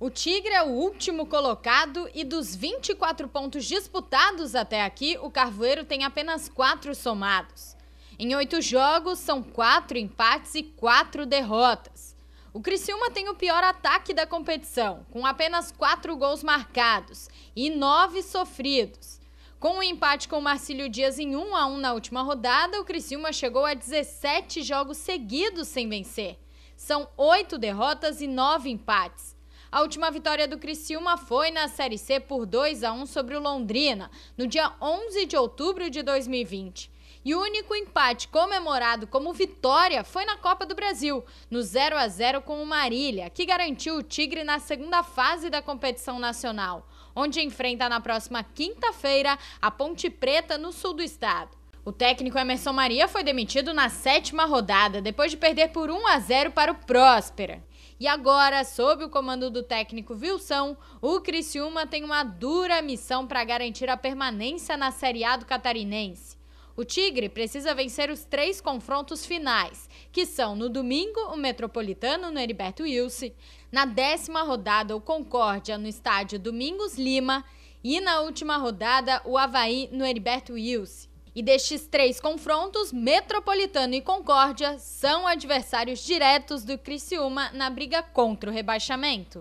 O Tigre é o último colocado e dos 24 pontos disputados até aqui, o Carvoeiro tem apenas 4 somados. Em oito jogos, são quatro empates e quatro derrotas. O Criciúma tem o pior ataque da competição, com apenas quatro gols marcados e nove sofridos. Com o um empate com o Marcílio Dias em 1 a 1 na última rodada, o Criciúma chegou a 17 jogos seguidos sem vencer. São oito derrotas e nove empates a última vitória do Criciúma foi na Série C por 2 a 1 sobre o Londrina, no dia 11 de outubro de 2020. E o único empate comemorado como vitória foi na Copa do Brasil, no 0 a 0 com o Marília, que garantiu o Tigre na segunda fase da competição nacional, onde enfrenta na próxima quinta-feira a Ponte Preta no sul do estado. O técnico Emerson Maria foi demitido na sétima rodada, depois de perder por 1 a 0 para o Próspera. E agora, sob o comando do técnico Vilsão, o Criciúma tem uma dura missão para garantir a permanência na Série A do Catarinense. O Tigre precisa vencer os três confrontos finais, que são no domingo o Metropolitano no Heriberto Wilson, na décima rodada o Concórdia no estádio Domingos Lima e na última rodada o Havaí no Heriberto Wilson. E destes três confrontos, Metropolitano e Concórdia são adversários diretos do Criciúma na briga contra o rebaixamento.